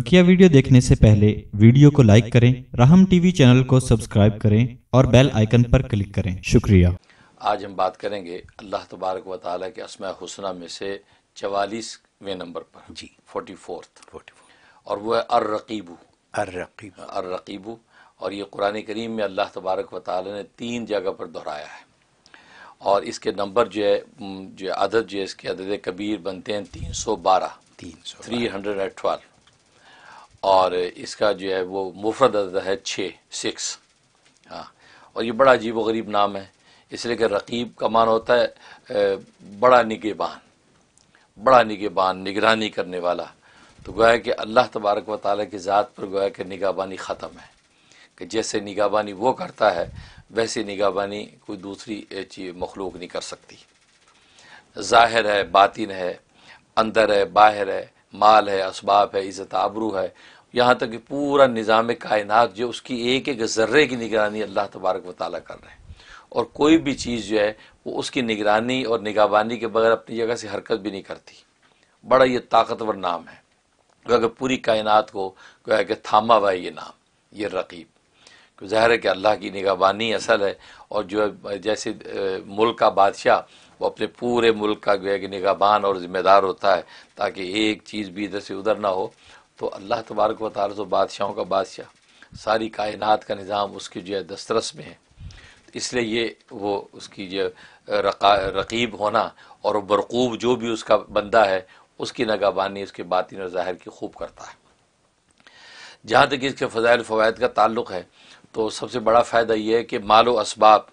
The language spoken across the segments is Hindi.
बकिया वीडियो देखने से पहले वीडियो को लाइक करें राहम टीवी चैनल को सब्सक्राइब करें और बेल आइकन पर क्लिक करें शुक्रिया आज हम बात करेंगे अल्लाह तबारक व ताली के असम हुसना में से चवालीसवें नंबर पर जी फोर्टी फोर्थ और वह है अर रकीबू अर रकीब हाँ, अर रकीबू और ये कुरान करीम में अल्लाह तबारक व ताल ने तीन जगह पर दोहराया है और इसके नंबर जो है जो अदद जो है इसके अदद कबीर बनते हैं तीन सौ बारह तीन सौ थ्री हंड्रेड एंड ट्वेल्व और इसका जो है वो मुफरद अदा है छः सिक्स हाँ और ये बड़ा अजीब गरीब नाम है इसलिए कि रकीब का मान होता है बड़ा निगेबान बड़ा निगेबान निगरानी करने वाला तो गोया कि अल्लाह तबारक व ताली की ज़ात पर गोया कि निगाहबानी ख़त्म है कि जैसे निगाहबानी वो करता है वैसे निगाहबानी कोई दूसरी चीज़ मखलूक नहीं कर सकती ज़ाहिर है बातिन है अंदर है बाहर है माल है इसबाब है इज़्ज़त आबरू है यहाँ तक कि पूरा निज़ाम कायनात जो उसकी एक एक ज़र्रे की निगरानी अल्लाह तबारक व कर रहे हैं और कोई भी चीज़ जो है वो उसकी निगरानी और निगाहबानी के बगैर अपनी जगह से हरकत भी नहीं करती बड़ा ये ताकतवर नाम है क्योंकि कि पूरी कायनात को है कि थामा हुआ है ये नाम ये रकीब तो ज़ाहिर है कि अल्लाह की निगाहबानी असल है और जो है जैसे मुल्क का बादशाह वो अपने पूरे मुल्क का जो है कि निगाहबान और ज़िम्मेदार होता है ताकि एक चीज़ भी इधर से उधर ना हो तो अल्लाह तबारक व तार जो तो बादशाहों का बादशाह सारी कायनात का निज़ाम उसके जो है दस्तरस में है इसलिए ये वो उसकी जो रकीब होना और बरकूब जो भी उसका बंदा है उसकी नगाबानी उसके बातिन और ज़ाहिर की खूब करता है जहाँ तक इसके फ़जाइल फ़वाद का ताल्लुक है तो सबसे बड़ा फ़ायदा यह है कि मालो इसबाब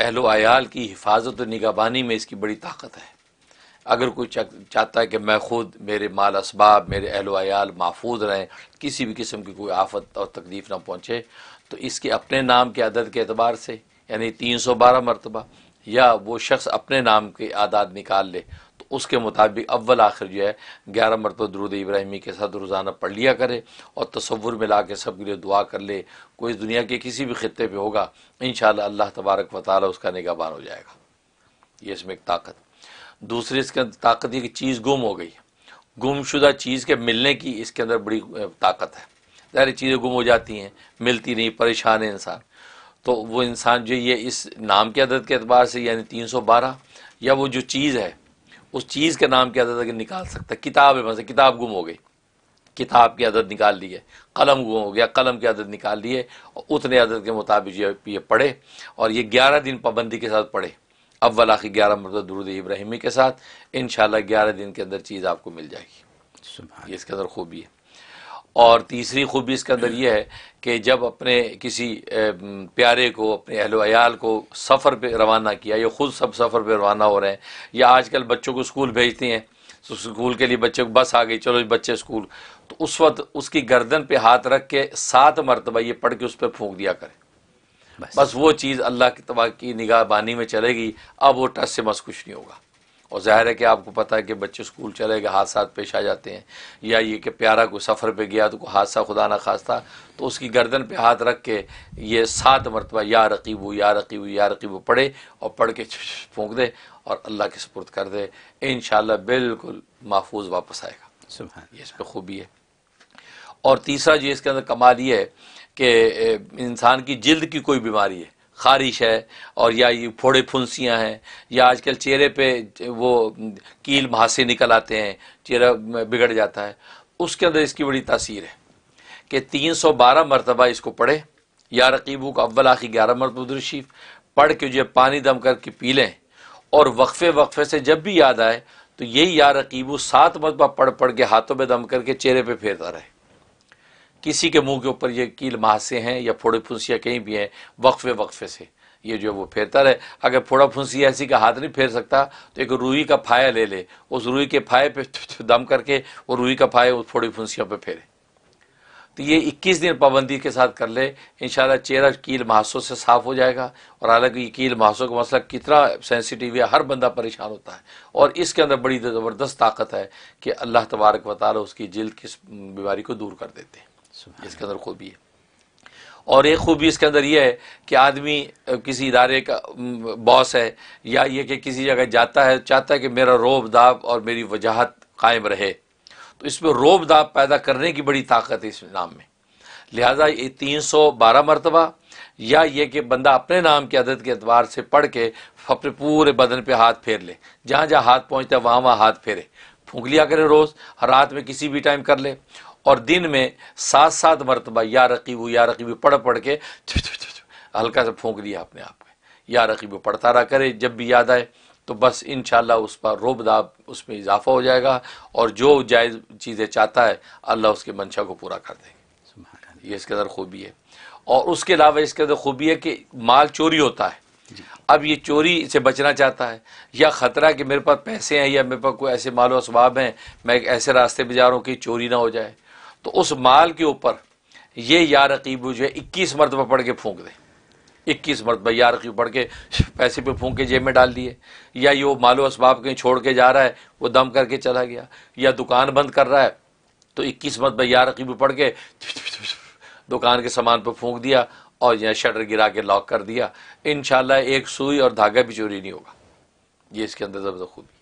अहलो आयाल की हिफाजत और निगाबानी में इसकी बड़ी ताकत है अगर कोई चाहता है कि मैं खुद मेरे माल इसबाब मेरे अहल महफूज रहें किसी भी किस्म की कोई आफत और तकलीफ़ ना पहुँचे तो इसके अपने नाम के अदद के अतबार से यानी तीन सौ बारह मरतबा या वो शख्स अपने नाम के आदात निकाल ले तो उसके मुताबिक अव्वल आखिर जो है ग्यारह मरतबा दरुद इब्राहिमी के साथ रोज़ाना पढ़ लिया करे और तस्वुर में ला के सब के लिए दुआ कर ले कोई दुनिया के किसी भी खत्े पर होगा इन शाला अल्लाह तबारक वाली उसका निगाबान हो जाएगा ये इसमें एक ताकत दूसरी इसके अंदर ताकत ये कि चीज़ गुम हो गई गुमशुदा चीज़ के मिलने की इसके अंदर बड़ी ताकत है ज़ाहिर चीज़ें गुम हो जाती हैं मिलती नहीं परेशान है इंसान तो वो इंसान जो ये इस नाम के अदद के अतबार से यानी तीन सौ बारह या वो जो चीज़ है उस चीज़ के नाम के अदद अगर निकाल सकता है किताब है मतलब किताब गुम हो गई किताब की अदद निकाल ली है कलम गुम हो गया कलम की अदद निकाल ली है उतने अदद के मुताबिक ये पढ़े और ये ग्यारह दिन पाबंदी के साथ पढ़े अव्वल आखिर ग्यारह मरतब दरूद इब्राहिमी के साथ इन ग्यारह दिन के अंदर चीज़ आपको मिल जाएगी ये इसके अंदर खूबी है और तीसरी खूबी इसके अंदर यह है कि जब अपने किसी प्यारे को अपने अहल अयाल को सफ़र पे रवाना किया या ख़ुद सब सफ़र पे रवाना हो रहे हैं या आजकल बच्चों को स्कूल भेजते हैं तो स्कूल के लिए बच्चे को बस आ गई चलो बच्चे स्कूल तो उस वक्त उसकी गर्दन पे हाथ रख के सात मरतबा ये पढ़ के उस पर फूँक दिया करें बस, बस वो चीज़ अल्लाह की तबाह की निगाहबानी में चलेगी अब वो टच से मस कुछ नहीं होगा और ज़ाहिर है कि आपको पता है कि बच्चे स्कूल चले गए हादसा पेश आ जाते हैं या ये कि प्यारा कोई सफ़र पे गया तो कोई हादसा खुदा ना खास्ता तो उसकी गर्दन पे हाथ रख के ये सात मरतबा या रकीब या रकीब या रकीब पढ़े और पढ़ के फूँक दे और अल्लाह के सपुर्द कर दे इन बिल्कुल महफूज वापस आएगा ये इस पर खूबी है और तीसरा जो इसके अंदर कमाल ये है कि इंसान की जल्द की कोई बीमारी है खारिश है और या ये फोड़े फुंसियाँ हैं या आजकल चेहरे पे वो कील महासे निकल आते हैं चेहरा बिगड़ जाता है उसके अंदर इसकी बड़ी तासीर है कि तीन सौ बारह मरतबा इसको पढ़े या रकीबू का अव्वल आखिर ग्यारह मरतबरशीफ पढ़ के जो पानी दम करके पी लें और वक्फे वक्फे से जब भी याद आए तो यही या रकीबू सात मरतबा पढ़ पढ़ के हाथों में दम करके चेहरे पर फेरता रहे किसी के मुंह के ऊपर ये कील महासे हैं या फोड़े फुंसियाँ कहीं भी हैं वक्फे वक्फे से ये जो है वो फेरता रहे अगर फोड़ा फुंसी ऐसी का हाथ नहीं फेर सकता तो एक रूई का फाया ले ले उस रूई के फाये पे दम करके वो रूई का फाया उस फोड़ी फुंसियों पे फेरे तो ये 21 दिन पाबंदी के साथ कर ले इन चेहरा कील महासों से साफ़ हो जाएगा और हालांकि ये कील महासों का मसला कितना सेंसिटिव है हर बंदा परेशान होता है और इसके अंदर बड़ी ज़बरदस्त ताकत है कि अल्लाह तबारक वाली उसकी जल्द किस बीमारी को दूर कर देते हैं इसके अंदर खूबी है और एक खूबी इसके अंदर यह है कि आदमी किसी इदारे का बॉस है या ये कि किसी जगह जाता है चाहता है कि मेरा रोब दाब और मेरी वजाहत कायम रहे तो इसमें रोब दाब पैदा करने की बड़ी ताकत है इस नाम में लिहाजा ये तीन सौ बारह मरतबा या ये कि बंदा अपने नाम के आदत के अतबार से पढ़ के अपने पूरे बदन पे हाथ फेर ले जहाँ जहाँ हाथ पहुँचता है वहाँ वहाँ हाथ फेरे फूंक लिया करे रोज़ रात में किसी भी टाइम कर ले और दिन में सात सात मरतबा या रकीब या रकीब पढ़ पढ़ के हल्का सा फूंक दिया अपने आप में या रकीब पढ़ता रहा करे जब भी याद आए तो बस इन उस पर रोबदाब उसमें इजाफा हो जाएगा और जो जायज़ चीज़ें चाहता है अल्लाह उसके मंशा को पूरा कर देंगे ये इसके अंदर खूबी है और उसके अलावा इसके अंदर खूबी है कि माल चोरी होता है अब ये चोरी से बचना चाहता है या ख़तरा कि मेरे पास पैसे हैं या मेरे पास कोई ऐसे मालो इसबाब हैं मैं ऐसे रास्ते पर जा रहा हूँ कि चोरी ना हो जाए तो उस माल के ऊपर ये या रकीब जो है इक्कीस मरतबा पढ़ के फूक दे इक्कीस मरतबा या रकीब पढ़ के पैसे पर फूक के जेब में डाल दिए या ये वो मालो इसबाब कहीं छोड़ के जा रहा है वो दम करके चला गया या दुकान बंद कर रहा है तो इक्कीस मरतबा या रकीब पढ़ के दुकान के सामान पर फूक दिया और यहाँ शटर गिरा के लॉक कर दिया इन एक सुई और धागा भी चोरी नहीं होगा ये इसके अंदर ज़बरदस्त खूबी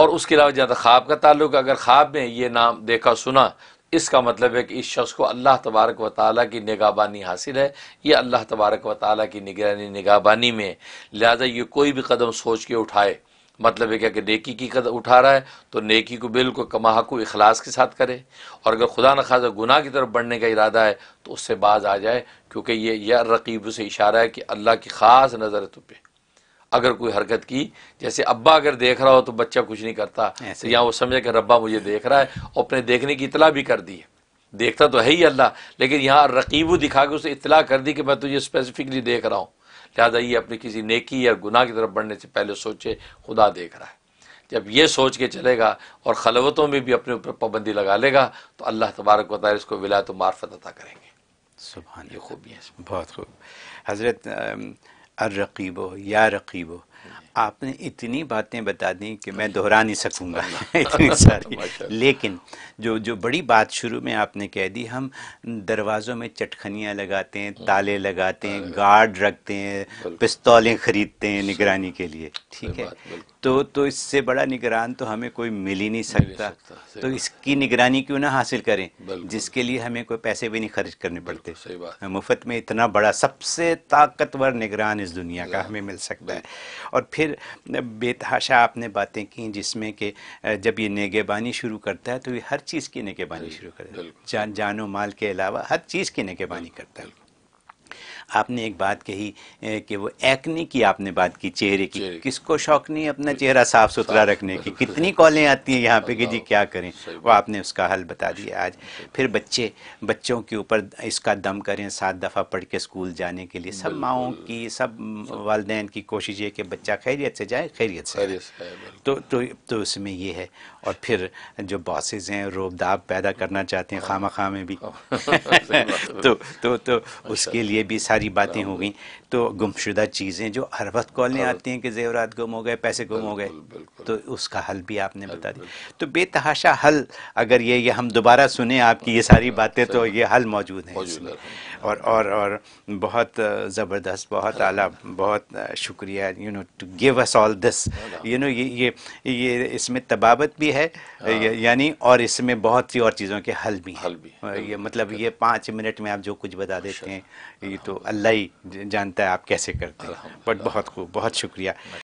और उसके अलावा जहाँ तक ख्वाब का ताल्लुक अगर ख्वाब में ये नाम देखा सुना इसका मतलब है कि इस शख्स को अल्लाह तबारक व ताली की निगाहबानी हासिल है ये अल्लाह तबारक व ताली की निगरानी निगाहबानी में लिहाजा ये कोई भी कदम सोच के उठाए मतलब है क्या कि नेकी की कदम उठा रहा है तो नेकी को बिल्कुल को कमाह को अखलास के साथ करे और अगर खुदा न खासा गुनाह की तरफ बढ़ने का इरादा है तो उससे बाज आ जाए क्योंकि ये यह रकीब से इशारा है कि अल्लाह की ख़ास नज़र तुपे अगर कोई हरकत की जैसे अब्बा अगर देख रहा हो तो बच्चा कुछ नहीं करता तो या वो समझे कि रब्बा मुझे देख रहा है और अपने देखने की इतला भी कर दी है देखता तो है ही अल्लाह लेकिन यहाँ रकीब दिखा के उसे इतला कर दी कि मैं तुझे स्पेसिफिकली देख रहा हूँ लिहाजा ये अपनी किसी नेकी या गुनाह की तरफ बढ़ने से पहले सोचे खुदा देख रहा है जब ये सोच के चलेगा और खलवतों में भी अपने ऊपर पाबंदी लगा लेगा तो अल्लाह तबारक वाल इसको विलायत मार्फत अदा करेंगे सुबह ये खूबी है बहुत खूब हज़रत अर्रकीबो या रकीबो आपने इतनी बातें बता दी कि मैं दोहरा नहीं सकूंगा इतनी सारी लेकिन जो जो बड़ी बात शुरू में आपने कह दी हम दरवाज़ों में चटखनियाँ लगाते हैं ताले लगाते हैं गार्ड रखते हैं पिस्तौलें ख़रीदते हैं निगरानी के लिए ठीक है तो तो इससे बड़ा निगरान तो हमें कोई मिल ही नहीं सकता, सकता तो इसकी निगरानी क्यों ना हासिल करें जिसके लिए हमें कोई पैसे भी नहीं खर्च करने पड़ते हाँ, मुफ्त में इतना बड़ा सबसे ताकतवर निगरान इस दुनिया का हाँ, हमें मिल सकता है और फिर बेतहाशा आपने बातें की जिसमें कि जब ये नेगेबानी शुरू करता है तो ये हर चीज़ की नेगेबानी शुरू करता है जान जानो माल के अलावा हर चीज़ की नेगेबानी करता है आपने एक बात कही कि वो एक्ने की आपने बात की चेहरे की चेहरे। किसको शौक नहीं अपना चेहरा साफ सुथरा रखने की कितनी कॉलें आती हैं यहाँ पे कि जी क्या करें वो आपने उसका हल बता दिया आज फिर बच्चे बच्चों के ऊपर इसका दम करें सात दफ़ा पढ़ के स्कूल जाने के लिए सब माओं की सब वालदे की कोशिश ये कि बच्चा खैरियत से जाए खैरियत से तो तो तो इसमें ये है और फिर जो बॉसेज हैं रोबदाब पैदा करना चाहते हैं हाँ। खामा खामे भी हाँ। तो, तो तो तो उसके लिए भी सारी सारी बातें हो गई तो गुमशुदा चीज़ें जो हर वक्त कॉलें आती हैं कि जेवरात गुम हो गए पैसे गुम हो गए तो उसका हल भी आपने बता दिया तो बेतहाशा हल अगर ये ये हम दोबारा सुने आपकी ये सारी हाँ, बातें तो ये हल मौजूद है और और और बहुत uh, ज़बरदस्त बहुत आला बहुत uh, शुक्रिया you know to give us all this you know ये ये ये इसमें तबावत भी है हाँ। यानी और इसमें बहुत सी और चीज़ों के हल भी हल भी ये मतलब ये पाँच मिनट में आप जो कुछ बता देते हैं ये तो अल्लाह ही जानता है आप कैसे करते हैं बट बहुत खूब बहुत शुक्रिया